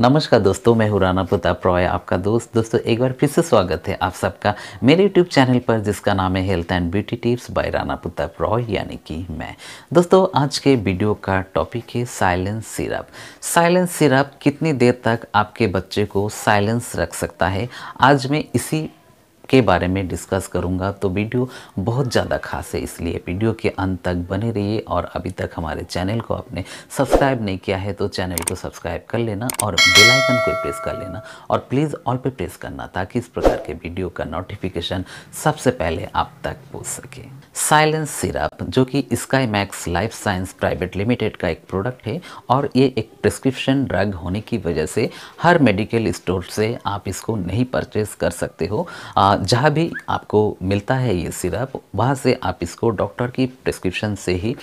नमस्कार दोस्तों मैं हूँ राना प्रताप रॉय आपका दोस्त दोस्तों एक बार फिर से स्वागत है आप सबका मेरे यूट्यूब चैनल पर जिसका नाम है health and beauty tips by Rana Pratap Roy यानी कि मैं दोस्तों आज के वीडियो का टॉपिक है साइलेंस सिरप साइलेंस सिरप कितनी देर तक आपके बच्चे को साइलेंस रख सकता है आज मैं इसी के बारे में डिस्कस करूंगा तो वीडियो बहुत ज़्यादा खास है इसलिए वीडियो के अंत तक बने रहिए और अभी तक हमारे चैनल को आपने सब्सक्राइब नहीं किया है तो चैनल को सब्सक्राइब कर लेना और बेल आइकन को प्रेस कर लेना और प्लीज़ ऑल पे प्रेस करना ताकि इस प्रकार के वीडियो का नोटिफिकेशन सबसे पहले आप तक पहुँच सके साइलेंस सिरप जो कि Sky Max Life Science Private Limited का एक प्रोडक्ट है और ये एक प्रिस्क्रिप्शन ड्रग होने की वजह से हर मेडिकल स्टोर से आप इसको नहीं परचेज कर सकते हो आ, हाँ, जहाँ भी आपको मिलता है ये सिरप वहाँ से आप इसको डॉक्टर की प्रिस्क्रिप्शन से ही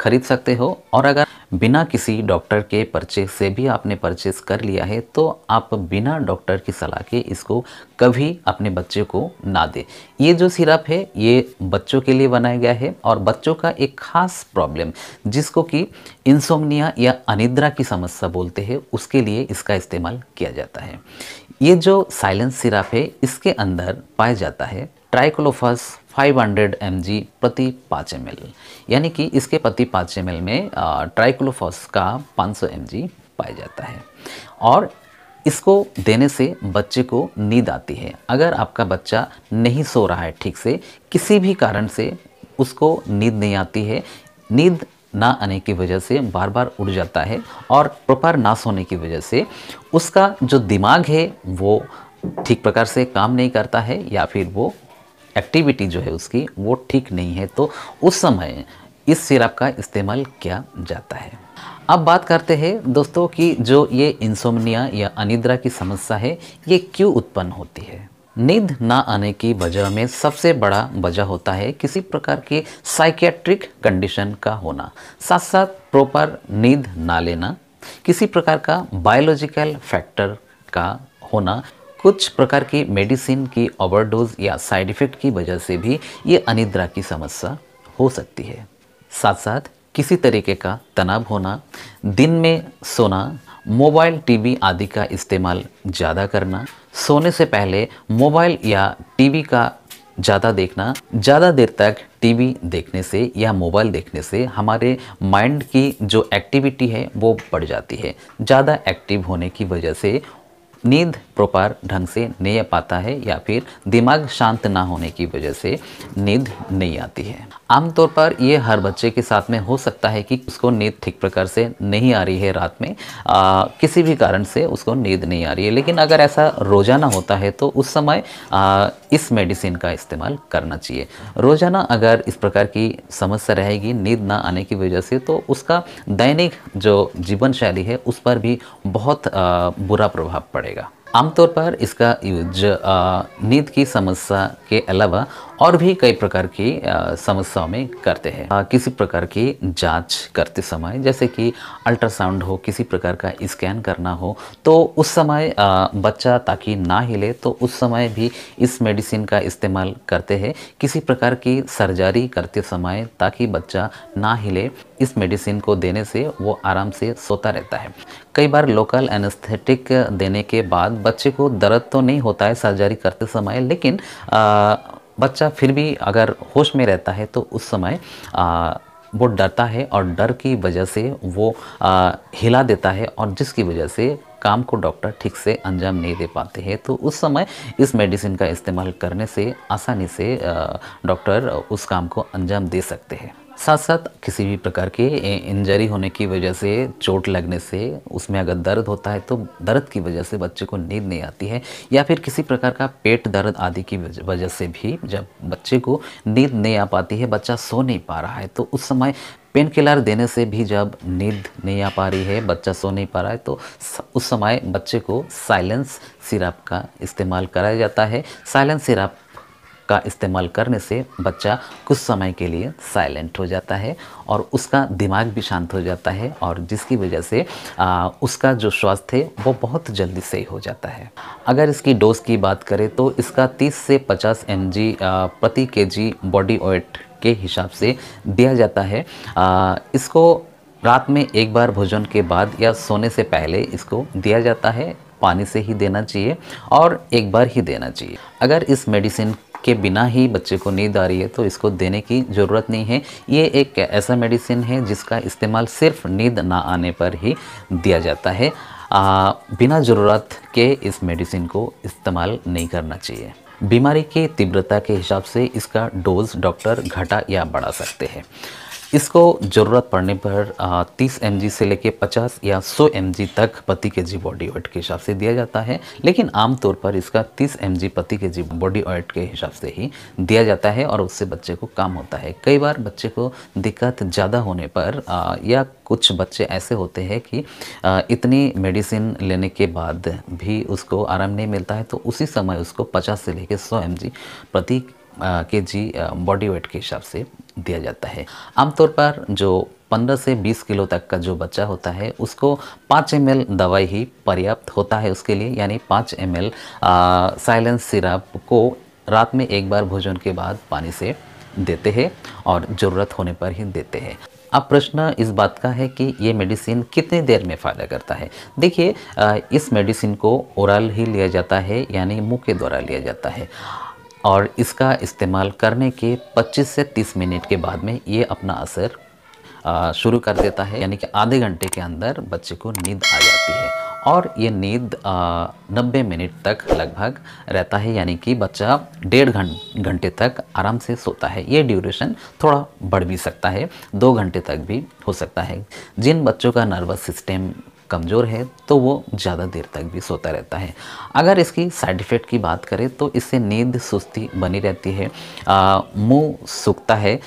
खरीद सकते हो और अगर बिना किसी डॉक्टर के पर्चे से भी आपने परचेस कर लिया है तो आप बिना डॉक्टर की सलाह के इसको कभी अपने बच्चे को ना दें ये जो सिरप है ये बच्चों के लिए बनाया गया है और बच्चों का एक खास प्रॉब्लम जिसको कि इंसोमनिया या अनिद्रा की समस्या बोलते हैं उसके लिए इसका इस्तेमाल किया जाता है ये जो साइलेंस सिरप है इसके अंदर पाया जाता है ट्राइक्लोफस 500 mg प्रति पाँच एम यानी कि इसके प्रति पाँच एम में ट्राइक्लोफॉस का 500 mg पाया जाता है और इसको देने से बच्चे को नींद आती है अगर आपका बच्चा नहीं सो रहा है ठीक से किसी भी कारण से उसको नींद नहीं आती है नींद ना आने की वजह से बार बार उड़ जाता है और प्रॉपर ना सोने की वजह से उसका जो दिमाग है वो ठीक प्रकार से काम नहीं करता है या फिर वो एक्टिविटी जो है उसकी वो ठीक नहीं है तो उस समय इस सिरप का इस्तेमाल किया जाता है अब बात करते हैं दोस्तों कि जो ये इंसोमनिया या अनिद्रा की समस्या है ये क्यों उत्पन्न होती है नींद ना आने की वजह में सबसे बड़ा वजह होता है किसी प्रकार के साइकेट्रिक कंडीशन का होना साथ साथ प्रॉपर नींद ना लेना किसी प्रकार का बायोलॉजिकल फैक्टर का होना कुछ प्रकार की मेडिसिन की ओवरडोज या साइड इफ़ेक्ट की वजह से भी ये अनिद्रा की समस्या हो सकती है साथ साथ किसी तरीके का तनाव होना दिन में सोना मोबाइल टीवी आदि का इस्तेमाल ज़्यादा करना सोने से पहले मोबाइल या टीवी का ज़्यादा देखना ज़्यादा देर तक टीवी देखने से या मोबाइल देखने से हमारे माइंड की जो एक्टिविटी है वो बढ़ जाती है ज़्यादा एक्टिव होने की वजह से नींद प्रॉपर ढंग से नहीं आ पाता है या फिर दिमाग शांत ना होने की वजह से नींद नहीं आती है आमतौर पर ये हर बच्चे के साथ में हो सकता है कि उसको नींद ठीक प्रकार से नहीं आ रही है रात में आ, किसी भी कारण से उसको नींद नहीं आ रही है लेकिन अगर ऐसा रोज़ाना होता है तो उस समय आ, इस मेडिसिन का इस्तेमाल करना चाहिए रोज़ाना अगर इस प्रकार की समस्या रहेगी नींद ना आने की वजह से तो उसका दैनिक जो जीवन शैली है उस पर भी बहुत आ, बुरा प्रभाव पड़ेगा आमतौर पर इसका यूज नींद की समस्या के अलावा और भी कई प्रकार की समस्याओं में करते हैं किसी प्रकार की जांच करते समय जैसे कि अल्ट्रासाउंड हो किसी प्रकार का स्कैन करना हो तो उस समय आ, बच्चा ताकि ना हिले तो उस समय भी इस मेडिसिन का इस्तेमाल करते हैं किसी प्रकार की सर्जरी करते समय ताकि बच्चा ना हिले इस मेडिसिन को देने से वो आराम से सोता रहता है कई बार लोकल एनेस्थेटिक देने के बाद बच्चे को दर्द तो नहीं होता है सर्जरी करते समय लेकिन आ, बच्चा फिर भी अगर होश में रहता है तो उस समय आ, वो डरता है और डर की वजह से वो आ, हिला देता है और जिसकी वजह से काम को डॉक्टर ठीक से अंजाम नहीं दे पाते हैं तो उस समय इस मेडिसिन का इस्तेमाल करने से आसानी से डॉक्टर उस काम को अंजाम दे सकते हैं साथ साथ किसी भी प्रकार के इंजरी होने की वजह से चोट लगने से उसमें अगर दर्द होता है तो दर्द की वजह से बच्चे को नींद नहीं आती है या फिर किसी प्रकार का पेट दर्द आदि की वजह से भी जब बच्चे को नींद नहीं आ पाती है बच्चा सो नहीं पा रहा है तो उस समय पेन किलर देने से भी जब नींद नहीं आ पा रही है बच्चा सो नहीं पा रहा है तो उस समय बच्चे को साइलेंस सिरप का इस्तेमाल कराया जाता है साइलेंस सिरप का इस्तेमाल करने से बच्चा कुछ समय के लिए साइलेंट हो जाता है और उसका दिमाग भी शांत हो जाता है और जिसकी वजह से आ, उसका जो स्वास्थ्य है वो बहुत जल्दी सही हो जाता है अगर इसकी डोज की बात करें तो इसका 30 से 50 एम प्रति के बॉडी वेट के हिसाब से दिया जाता है आ, इसको रात में एक बार भोजन के बाद या सोने से पहले इसको दिया जाता है पानी से ही देना चाहिए और एक बार ही देना चाहिए अगर इस मेडिसिन के बिना ही बच्चे को नींद आ रही है तो इसको देने की ज़रूरत नहीं है ये एक ऐसा मेडिसिन है जिसका इस्तेमाल सिर्फ नींद ना आने पर ही दिया जाता है आ, बिना ज़रूरत के इस मेडिसिन को इस्तेमाल नहीं करना चाहिए बीमारी की तीव्रता के हिसाब से इसका डोज डॉक्टर घटा या बढ़ा सकते हैं इसको ज़रूरत पड़ने पर 30 एम से लेके 50 या 100 एम तक पति के जी बॉडी वेट के हिसाब से दिया जाता है लेकिन आमतौर पर इसका 30 एम पति के जी बॉडी वेट के हिसाब से ही दिया जाता है और उससे बच्चे को काम होता है कई बार बच्चे को दिक्कत ज़्यादा होने पर आ, या कुछ बच्चे ऐसे होते हैं कि आ, इतनी मेडिसिन लेने के बाद भी उसको आराम नहीं मिलता है तो उसी समय उसको पचास से लेकर सौ एम प्रति के जी बॉडी वेट के हिसाब से दिया जाता है आमतौर पर जो 15 से 20 किलो तक का जो बच्चा होता है उसको 5 एम दवाई ही पर्याप्त होता है उसके लिए यानी 5 एम एल साइलेंस सिरप को रात में एक बार भोजन के बाद पानी से देते हैं और ज़रूरत होने पर ही देते हैं अब प्रश्न इस बात का है कि ये मेडिसिन कितनी देर में फ़ायदा करता है देखिए इस मेडिसिन को ओरल ही लिया जाता है यानी मुँह के द्वारा लिया जाता है और इसका इस्तेमाल करने के 25 से 30 मिनट के बाद में ये अपना असर शुरू कर देता है यानी कि आधे घंटे के अंदर बच्चे को नींद आ जाती है और ये नींद नब्बे मिनट तक लगभग रहता है यानी कि बच्चा डेढ़ घंटे तक आराम से सोता है ये ड्यूरेशन थोड़ा बढ़ भी सकता है दो घंटे तक भी हो सकता है जिन बच्चों का नर्वस सिस्टम कमज़ोर है तो वो ज़्यादा देर तक भी सोता रहता है अगर इसकी साइड इफ़ेक्ट की बात करें तो इससे नींद सुस्ती बनी रहती है मुंह सूखता है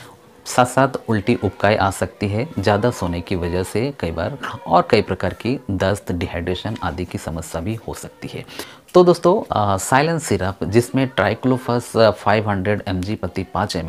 साथ साथ उल्टी उपकाई आ सकती है ज़्यादा सोने की वजह से कई बार और कई प्रकार की दस्त डिहाइड्रेशन आदि की समस्या भी हो सकती है तो दोस्तों साइलेंस सिरप जिसमें ट्राइक्लोफस 500 हंड्रेड प्रति 5 एम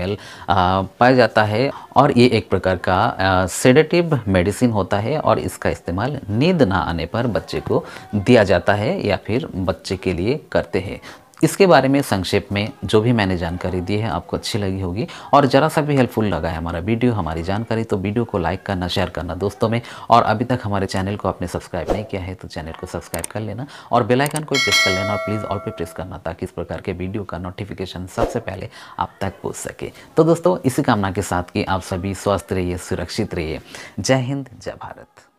पाया जाता है और ये एक प्रकार का सेडेटिव मेडिसिन होता है और इसका इस्तेमाल नींद ना आने पर बच्चे को दिया जाता है या फिर बच्चे के लिए करते हैं इसके बारे में संक्षेप में जो भी मैंने जानकारी दी है आपको अच्छी लगी होगी और ज़रा सा भी हेल्पफुल लगा है हमारा वीडियो हमारी जानकारी तो वीडियो को लाइक करना शेयर करना दोस्तों में और अभी तक हमारे चैनल को आपने सब्सक्राइब नहीं किया है तो चैनल को सब्सक्राइब कर लेना और बेलाइकन को प्रेस कर लेना और प्लीज़ ऑल पर प्रेस करना ताकि इस प्रकार के वीडियो का नोटिफिकेशन सबसे पहले आप तक पहुँच सके तो दोस्तों इसी कामना के साथ कि आप सभी स्वस्थ रहिए सुरक्षित रहिए जय हिंद जय भारत